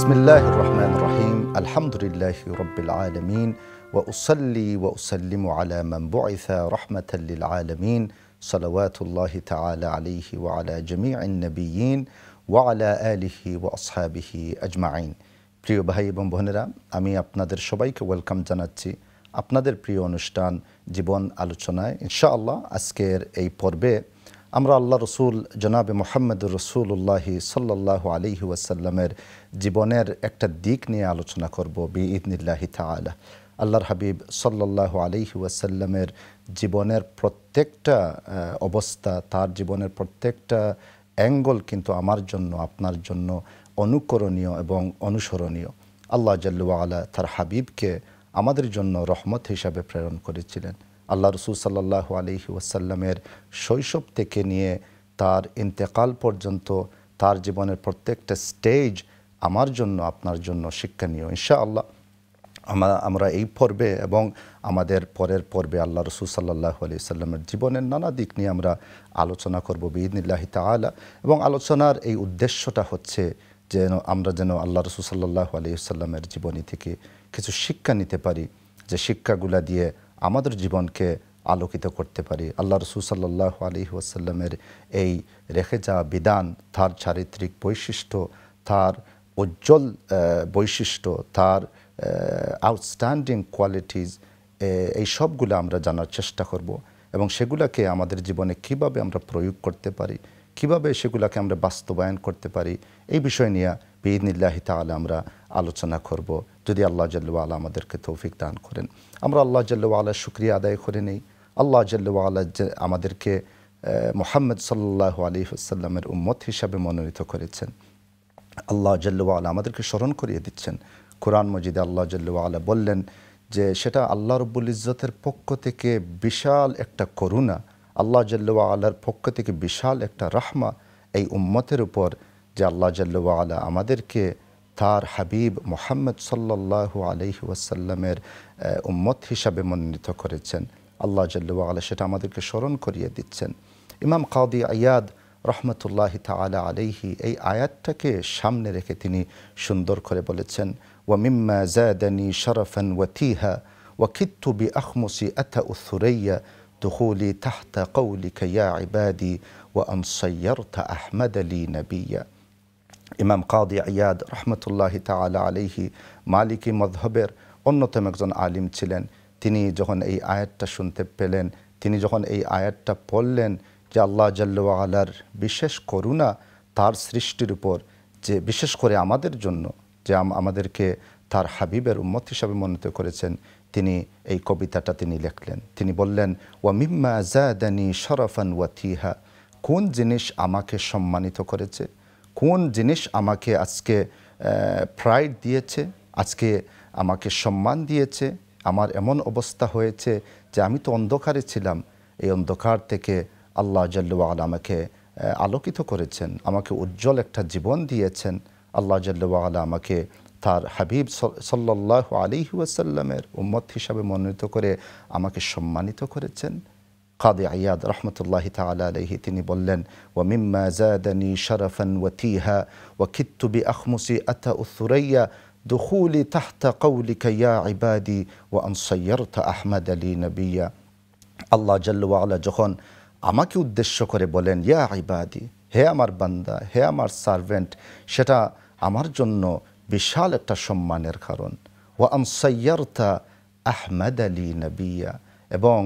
بسم الله الرحمن الرحيم الحمد لله رب العالمين واصلي واسلم على من بعث رحمه للعالمين صلوات الله تعالى عليه وعلى جميع النبيين وعلى آله واصحابه اجمعين প্রিয় ভাই এবং বোনেরা আমি আপনাদের সবাইকে ওয়েলকাম জানাচ্ছি আপনাদের প্রিয় অনুষ্ঠান জীবন আলোচনায় ইনশাআল্লাহ আজকের এই পর্বে আমরা আল্লাহ রসুল জনাবে মোহাম্মদ রসুল্লাহি সাল্লাহ আলিহি ওয়াসাল্লামের জীবনের একটা দিক নিয়ে আলোচনা করব বি ইদনিল্লাহি তালা আল্লাহর হাবিব সাল্লাহ আলিহি ওয়াসাল্লামের জীবনের প্রত্যেকটা অবস্থা তার জীবনের প্রত্যেকটা অ্যাঙ্গল কিন্তু আমার জন্য আপনার জন্য অনুকরণীয় এবং অনুসরণীয় আল্লাহ জাল্লু আলা তার হাবিবকে আমাদের জন্য রহমত হিসাবে প্রেরণ করেছিলেন আল্লাহ রসুল সাল্লাহ আলহি ওয়াসাল্লামের শৈশব থেকে নিয়ে তার ইন্তেকাল পর্যন্ত তার জীবনের প্রত্যেকটা স্টেজ আমার জন্য আপনার জন্য শিক্ষণীয় ইনশা আল্লাহ আমরা এই পর্বে এবং আমাদের পরের পর্বে আল্লাহ রসুল সাল্লাহ আলি সাল্লামের জীবনের নানা দিক নিয়ে আমরা আলোচনা করবো বিদিল্লাহি তালা এবং আলোচনার এই উদ্দেশ্যটা হচ্ছে যেন আমরা যেন আল্লাহ রসুল সাল্লাহ আলি সাল্লামের জীবনী থেকে কিছু শিক্ষা নিতে পারি যে শিক্ষাগুলা দিয়ে আমাদের জীবনকে আলোকিত করতে পারি আল্লাহ রসুল সাল্লাহ আলী ওয়াসাল্লামের এই রেখে যাওয়া বিধান তার চারিত্রিক বৈশিষ্ট্য তার উজ্জ্বল বৈশিষ্ট্য তার আউটস্ট্যান্ডিং কোয়ালিটিস এই সবগুলো আমরা জানার চেষ্টা করব এবং সেগুলোকে আমাদের জীবনে কিভাবে আমরা প্রয়োগ করতে পারি কিভাবে সেগুলোকে আমরা বাস্তবায়ন করতে পারি এই বিষয় নিয়ে باذن الله تعالى আমরা আলোচনা করব যদি আল্লাহ জল্লাহ আমাদেরকে তৌফিক দান করেন আমরা আল্লাহ জল্লাহ শুক্রিয়া আদায় করে নেই আল্লাহ জল্লাহ আমাদেরকে মোহাম্মদ সাল্লাহ আলী হুসাল্লামের উম্মত হিসাবে মনোনীত করেছেন আল্লাহ জল্লাহ আমাদেরকে স্মরণ করিয়ে দিচ্ছেন কোরআন মজিদে আল্লাহ জল্লাহ বললেন যে সেটা আল্লাহ রব্বুল ইজ্জতের পক্ষ থেকে বিশাল একটা করুণা আল্লাহ জল্লাহ আল্লাহর পক্ষ থেকে বিশাল একটা রাহমা এই উম্মতের উপর যে আল্লাহ জাল্লা আমাদেরকে তার হাবিব মোহাম্মদ সাল্লাহ আলহি ওয়াসাল্লামের উম্মত হিসাবে মনোনীত করেছেন আল্লাহ জাল্লু আলা সেটা আমাদেরকে স্মরণ করিয়ে দিচ্ছেন ইমাম কাউদি আয়াদ রহমতুল্লাহ তালা আলহি এই আয়াতটাকে সামনে রেখে তিনি সুন্দর করে বলেছেন ওয়ামিম্মা জাদানি শরফান ওয়াতিহা وكدت بأخمس أتى الثريا دخولي تحت قولك يا عبادي وأن صيرت أحمد لي نبيا ইমাম কাদি ইয়াদ রহমতুল্লাহি তালা আলিহি মালিকি মধবের অন্যতম একজন আলিম ছিলেন তিনি যখন এই আয়াতটা শুনতে পেলেন তিনি যখন এই আয়াতটা পড়লেন যে আল্লাহ আলার বিশেষ করুণা তার সৃষ্টির উপর যে বিশেষ করে আমাদের জন্য যে আমাদেরকে তার হাবিবের উম্মত হিসাবে মনোনীত করেছেন তিনি এই কবিতাটা তিনি লেখলেন তিনি বললেন ওয়া মিম্মা জাদানি শরফান ওয়াতিহা কোন জিনিস আমাকে সম্মানিত করেছে কোন জিনিস আমাকে আজকে প্রাইড দিয়েছে আজকে আমাকে সম্মান দিয়েছে আমার এমন অবস্থা হয়েছে যে আমি তো অন্ধকারে ছিলাম এই অন্ধকার থেকে আল্লাহ জাল্লুয়াল আমাকে আলোকিত করেছেন আমাকে উজ্জ্বল একটা জীবন দিয়েছেন আল্লাহ জাল্লুয়াল আমাকে তার হাবিব সাল্লাহ আলি ওয়াসাল্লামের উম্মত হিসাবে মনোনীত করে আমাকে সম্মানিত করেছেন قاضي عياد رحمة الله تعالى عليه تني بولن ومما زادني شرفا وتيها وكدت بأخمس أتى الثريا دخولي تحت قولك يا عبادي وأن صيرت أحمد لي نبيا الله جل وعلا আমাকে উদ্দেশ্য করে বলেন ইয়া يا হে আমার বান্দা হে আমার সার্ভেন্ট সেটা আমার জন্য বিশাল একটা সম্মানের কারণ ও আম সৈয়ার্তা আহমেদ আলী নবিয়া এবং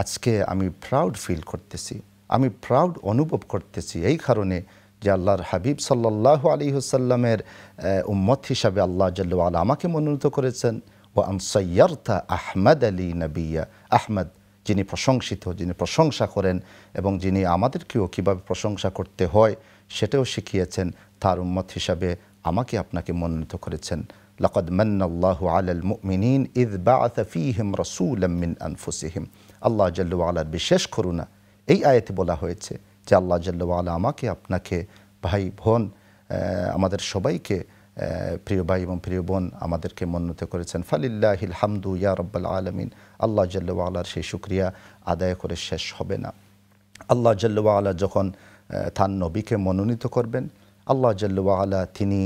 আজকে আমি প্রাউড ফিল করতেছি আমি প্রাউড অনুভব করতেছি এই কারণে যে আল্লাহর হাবিব সাল্লাহ আলী হুসাল্লামের উম্মত হিসাবে আল্লাহ জাল্লা আমাকে মনোনীত করেছেন ও আনসাইয়ার্থা আহমদ আলী নবিয়া আহমদ যিনি প্রশংসিত যিনি প্রশংসা করেন এবং যিনি আমাদেরকেও কীভাবে প্রশংসা করতে হয় সেটাও শিখিয়েছেন তার উম্মত হিসাবে আমাকে আপনাকে মনোনীত করেছেন لقد من الله على ইদ বা بعث রসুল رسولا من أنفسهم আল্লাহ জাল্লার বিশেষ করুণা এই আয়তে বলা হয়েছে যে আল্লাহ জাল্লা আমাকে আপনাকে ভাই বোন আমাদের সবাইকে প্রিয় ভাই এবং প্রিয় বোন আমাদেরকে মনোনীত করেছেন ফালিল্লাহিল হামদু ইয়া রব্বাল আলমিন আল্লাহ জাল্লার সেই সুক্রিয়া আদায় করে শেষ হবে না আল্লাহ জাল্লা যখন তার নবীকে মনোনীত করবেন আল্লাহ আলা তিনি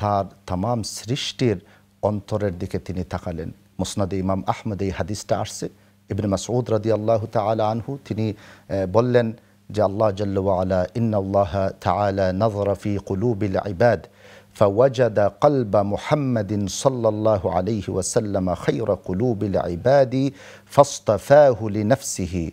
তার তাম সৃষ্টির অন্তরের দিকে তিনি তাকালেন মুসনাদ ইমাম আহমদ এই হাদিসটা আসছে ابن مسعود رضي الله تعالى عنه تني آه، بولن جاء الله جل وعلا إن الله تعالى نظر في قلوب العباد فوجد قلب محمد صلى الله عليه وسلم خير قلوب العباد فاصطفاه لنفسه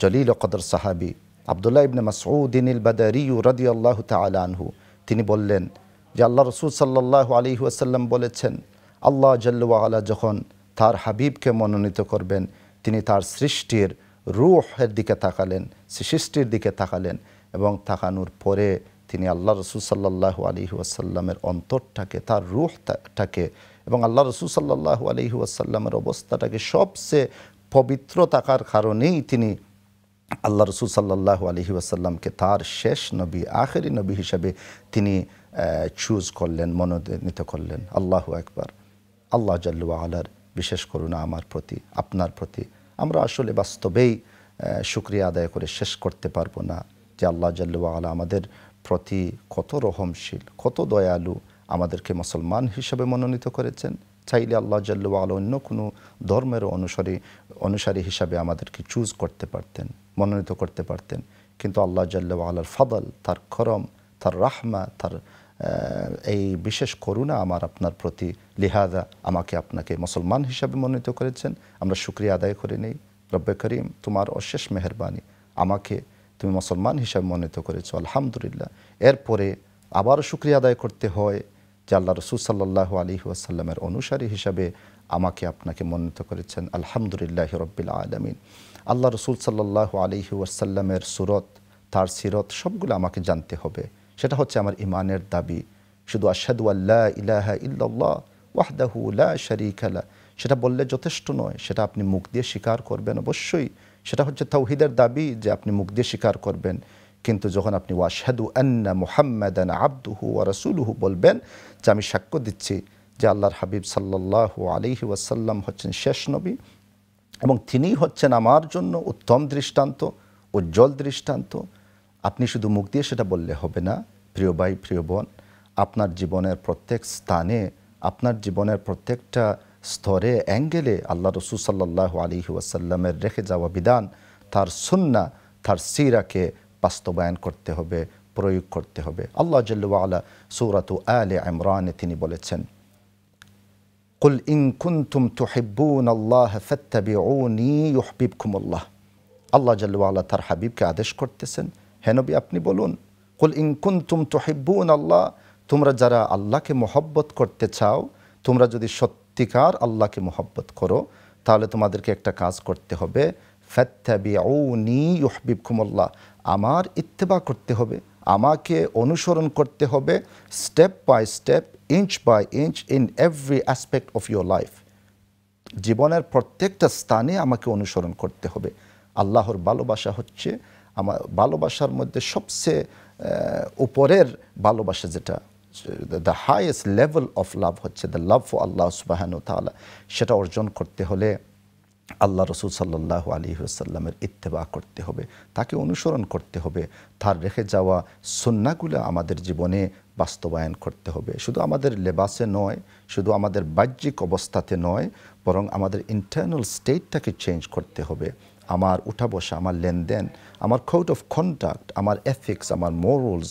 جليل قدر صحابي عبد الله بن مسعود البدري رضي الله تعالى عنه تني بولن جاء الله رسول صلى الله عليه وسلم بولتن الله جل وعلا جخن تار حبيب كمون نتكربن তিনি তার সৃষ্টির রুহের দিকে তাকালেন সৃষ্টির দিকে তাকালেন এবং তাকানোর পরে তিনি আল্লাহ রসুল সাল্লাহ আলী ওয়াসাল্লামের অন্তরটাকে তার রুহটাকে এবং আল্লাহ রসুল সাল্লাহ আলী অবস্থাটাকে সবচেয়ে পবিত্র থাকার কারণেই তিনি আল্লাহ রসুল সাল্লাহ আলহি তার শেষ নবী আখেরি নবী হিসাবে তিনি চুজ করলেন মনোনীত করলেন আল্লাহ একবার আল্লাহ জাল্লু আলার বিশেষ করুণা আমার প্রতি আপনার প্রতি আমরা আসলে বাস্তবেই শুক্রিয়া আদায় করে শেষ করতে পারবো না যে আল্লাহ জাল্লা আমাদের প্রতি কত রহমশীল কত দয়ালু আমাদেরকে মুসলমান হিসেবে মনোনীত করেছেন চাইলে আল্লাহ জাল্লু অন্য কোনো ধর্মের অনুসারী অনুসারী হিসাবে আমাদেরকে চুজ করতে পারতেন মনোনীত করতে পারতেন কিন্তু আল্লাহ জাল্লু ফাদল তার খরম তার রাহমা তার এই বিশেষ করুণা আমার আপনার প্রতি লিহাজা আমাকে আপনাকে মুসলমান হিসাবে মনোনীত করেছেন আমরা শুক্রিয়া আদায় করে নেই রব্বে করিম তোমার অশেষ মেহরবানি আমাকে তুমি মুসলমান হিসাবে মনোনীত করেছো আলহামদুলিল্লাহ এরপরে আবারও সুক্রিয়া আদায় করতে হয় যে আল্লাহ রসুল সাল্লাহ আলী আসাল্লামের অনুসারী হিসাবে আমাকে আপনাকে মনোনীত করেছেন আলহামদুলিল্লাহ রব্বিল আলমিন আল্লাহ রসুল সাল্লাহ আলী ওয়াসাল্লামের সুরত তার সিরত সবগুলো আমাকে জানতে হবে সেটা হচ্ছে আমার ইমানের দাবি শুধু আশাদু আল্লাহ ইলাহা ইল্লাল্লাহ ওয়াহদাহু লা শারিকালা সেটা বললে যথেষ্ট নয় সেটা আপনি মুখ দিয়ে স্বীকার করবেন অবশ্যই সেটা হচ্ছে তৌহিদের দাবি যে আপনি মুখ দিয়ে স্বীকার করবেন কিন্তু যখন আপনি ওয়াশাদু আন্না মুহাম্মাদান আব্দুহু ও রাসূলুহু বলবেন যে আমি সাক্ষ্য দিচ্ছি যে আল্লাহর হাবিব সাল্লাল্লাহু আলিহি ওয়াসাল্লাম হচ্ছেন শেষ নবী এবং তিনিই হচ্ছেন আমার জন্য উত্তম দৃষ্টান্ত উজ্জ্বল দৃষ্টান্ত আপনি শুধু মুখ দিয়ে সেটা বললে হবে না প্রিয় ভাই প্রিয় বোন আপনার জীবনের প্রত্যেক স্থানে আপনার জীবনের প্রত্যেকটা স্তরে অ্যাঙ্গেলে আল্লাহ রসুল সাল্লাহ আলী ওয়াসাল্লামের রেখে যাওয়া বিধান তার সুন্না তার সিরাকে বাস্তবায়ন করতে হবে প্রয়োগ করতে হবে আল্লাহ জল্লা সৌরাতু আলে আমরানে তিনি বলেছেন কুল ইন কুন্তুম হেবুন আল্লাহ ফত্তাবিউনি ইউহবিবকুম আল্লাহ আল্লাহ তার হাবিবকে আদেশ করতেছেন হেনবি আপনি বলুন কুল ইনকুন তুম তোহিব্বুন আল্লাহ তোমরা যারা আল্লাহকে মহব্বত করতে চাও তোমরা যদি সত্যিকার আল্লাহকে মহব্বত করো তাহলে তোমাদেরকে একটা কাজ করতে হবে ইহবিব কুমল্লা আমার ইত্তেবা করতে হবে আমাকে অনুসরণ করতে হবে step by step inch by inch in every aspect of your life জীবনের প্রত্যেকটা স্থানে আমাকে অনুসরণ করতে হবে আল্লাহর ভালোবাসা হচ্ছে আমার ভালোবাসার মধ্যে সবচেয়ে উপরের ভালোবাসা যেটা the highest level of love হচ্ছে দ্য লাভ ফর আল্লাহ সুবাহন তালা সেটা অর্জন করতে হলে আল্লাহ রসুল সাল্লাহ আলী সাল্লামের ইত্তেবা করতে হবে তাকে অনুসরণ করতে হবে তার রেখে যাওয়া সন্নাগুলো আমাদের জীবনে বাস্তবায়ন করতে হবে শুধু আমাদের লেবাসে নয় শুধু আমাদের বাহ্যিক অবস্থাতে নয় বরং আমাদের ইন্টারনাল স্টেটটাকে চেঞ্জ করতে হবে আমার উঠা বসা আমার লেনদেন আমার কোড অফ কন্ডাক্ট আমার এফিক্স আমার মোরালস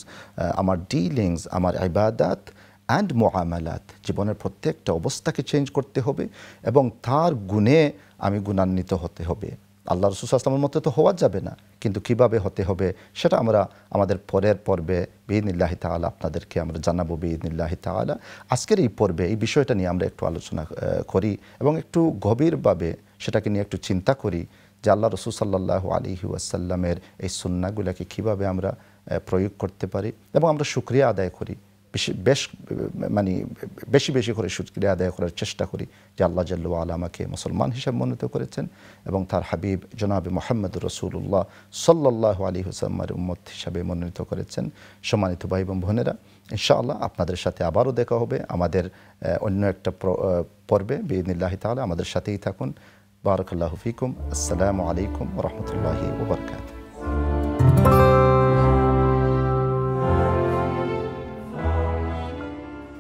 আমার ডিলিংস আমার ইবাদাত অ্যান্ড মোয়ামালাত জীবনের প্রত্যেকটা অবস্থাকে চেঞ্জ করতে হবে এবং তার গুণে আমি গুণান্বিত হতে হবে আল্লাহ রসুল আসলামের মতো তো হওয়া যাবে না কিন্তু কিভাবে হতে হবে সেটা আমরা আমাদের পরের পর্বে বিদিনিল্লাহ তালা আপনাদেরকে আমরা জানাবো বিদিনিল্লাহ তালা আজকের এই পর্বে এই বিষয়টা নিয়ে আমরা একটু আলোচনা করি এবং একটু গভীরভাবে সেটাকে নিয়ে একটু চিন্তা করি যে আল্লাহ রসুল সাল্লাহ আলী ওয়াসাল্লামের এই সুন্নাগুলোকে কীভাবে আমরা প্রয়োগ করতে পারি এবং আমরা সুক্রিয়া আদায় করি বেশি বেশ মানে বেশি বেশি করে সুক্রিয়া আদায় করার চেষ্টা করি যে আল্লাহ জাল্লু আলা আমাকে মুসলমান হিসাবে মনোনীত করেছেন এবং তার হাবিব জনাবে মোহাম্মদ রসুল্লাহ সাল্লাহ আলী হুসাল্লামের উম্মত হিসাবে মনোনীত করেছেন সম্মানিত ভাই এবং বোনেরা ইনশাআল্লাহ আপনাদের সাথে আবারও দেখা হবে আমাদের অন্য একটা পর্বে বিদিন তাহলে আমাদের সাথেই থাকুন بارك الله فيكم السلام عليكم ورحمة الله وبركاته